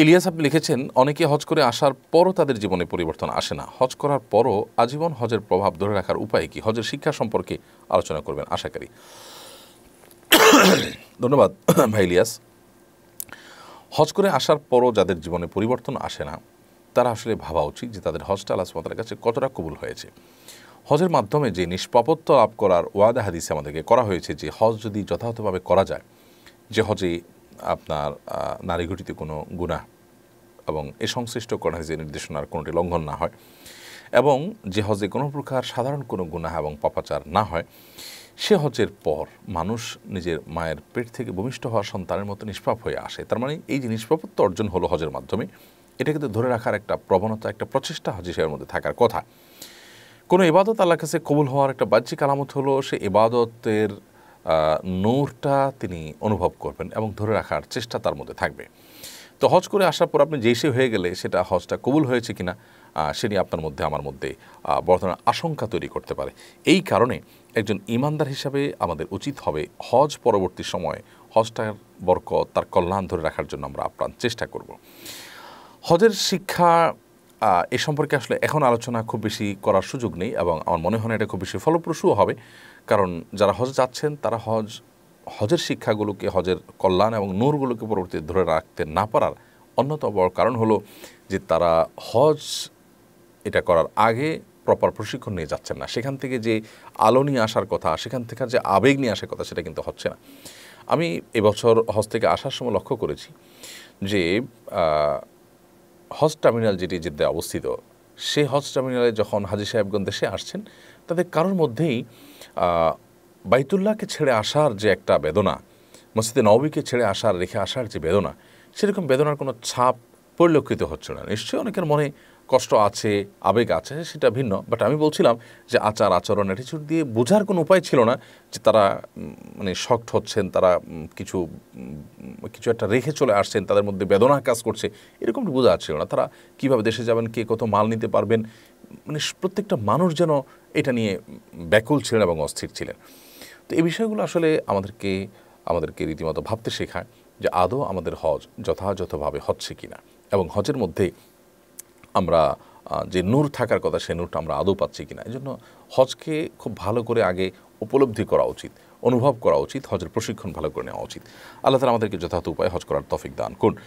ইলিয়াস আপনি লিখেছেন অনেকে হজ করে আসার পরও তাদের জীবনে পরিবর্তন আসে না হজ করার পরও আজীবন হজের প্রভাব ধরে রাখার উপায় কি হজের শিক্ষা সম্পর্কে আলোচনা করবেন আশা করি ধন্যবাদ ভাই ইলিয়াস হজ করে আসার পরও যাদের জীবনে পরিবর্তন আসে না তারা আসলে ভাবা উচিত যে তাদের হজটা আল্লাহ সুমাতার কাছে কতটা কবুল হয়েছে হজের মাধ্যমে যে নিষ্পাপত্য লাভ করার ওয়াদা হাদিসে আমাদেরকে করা হয়েছে যে হজ যদি যথাযথভাবে করা যায় যে হজে আপনার নারী ঘটিত কোনো গুণা এবং এ সংশ্লিষ্ট হয় যে নির্দেশনার কোনোটি লঙ্ঘন না হয় এবং যে হজে কোনো প্রকার সাধারণ কোনো গুণা এবং পাপাচার না হয় সে হজের পর মানুষ নিজের মায়ের পেট থেকে ভূমিষ্ঠ হওয়া সন্তানের মতো নিষ্পাপ হয়ে আসে তার মানে এই যে নিষ্পাপত্ব অর্জন হলো হজের মাধ্যমে এটা কিন্তু ধরে রাখার একটা প্রবণতা একটা প্রচেষ্টা হজ হিসেবের মধ্যে থাকার কথা কোনো ইবাদত আল্লাহ কাছে কবুল হওয়ার একটা বাহ্যিক আলামত হলো সে ইবাদতের নূরটা তিনি অনুভব করবেন এবং ধরে রাখার চেষ্টা তার মধ্যে থাকবে তো হজ করে আসার পর আপনি যেই সে হয়ে গেলে সেটা হজটা কবুল হয়েছে কিনা সেটি আপনার মধ্যে আমার মধ্যে বর্তমানে আশঙ্কা তৈরি করতে পারে এই কারণে একজন ইমানদার হিসাবে আমাদের উচিত হবে হজ পরবর্তী সময়ে হজটার বরকত তার কল্যাণ ধরে রাখার জন্য আমরা আপ্রাণ চেষ্টা করব হজের শিক্ষা এ সম্পর্কে আসলে এখন আলোচনা খুব বেশি করার সুযোগ নেই এবং আমার মনে হয় না এটা খুব বেশি ফলপ্রসূও হবে কারণ যারা হজ যাচ্ছেন তারা হজ হজের শিক্ষাগুলোকে হজের কল্যাণ এবং নূরগুলোকে পরবর্তী ধরে রাখতে না পারার অন্যতম বড় কারণ হলো যে তারা হজ এটা করার আগে প্রপার প্রশিক্ষণ নিয়ে যাচ্ছেন না সেখান থেকে যে আলো নিয়ে আসার কথা সেখান থেকে যে আবেগ নিয়ে আসার কথা সেটা কিন্তু হচ্ছে না আমি এবছর হজ থেকে আসার সময় লক্ষ্য করেছি যে হজ টার্মিনাল যেটি যেতে অবস্থিত সেই হজ টার্মিনালে যখন হাজি সাহেবগঞ্জ দেশে আসছেন তাদের কারোর মধ্যেই বাইতুল্লাহকে ছেড়ে আসার যে একটা বেদনা মসজিদে নবীকে ছেড়ে আসার রেখে আসার যে বেদনা সেরকম বেদনার কোনো ছাপ পরিলক্ষিত হচ্ছে না নিশ্চয়ই অনেকের মনে কষ্ট আছে আবেগ আছে সেটা ভিন্ন বাট আমি বলছিলাম যে আচার আচরণ অ্যাটিচিউড দিয়ে বোঝার কোনো উপায় ছিল না যে তারা মানে শক্ট হচ্ছেন তারা কিছু কিছু একটা রেখে চলে আসছেন তাদের মধ্যে বেদনা কাজ করছে এরকম বোঝা ছিল না তারা কিভাবে দেশে যাবেন কে কত মাল নিতে পারবেন মানে প্রত্যেকটা মানুষ যেন এটা নিয়ে ব্যাকুল ছিলেন এবং অস্থির ছিলেন তো এই বিষয়গুলো আসলে আমাদেরকে আমাদেরকে রীতিমতো ভাবতে শেখায় যে আদৌ আমাদের হজ যথাযথভাবে হচ্ছে কিনা এবং হজের মধ্যে আমরা যে নূর থাকার কথা সে নূরটা আমরা আদৌ পাচ্ছি কিনা এই জন্য হজকে খুব ভালো করে আগে উপলব্ধি করা উচিত অনুভব করা উচিত হজের প্রশিক্ষণ ভালো করে নেওয়া উচিত আল্লাহ তালা আমাদেরকে যথার্থ উপায় হজ করার তফিক দান করুন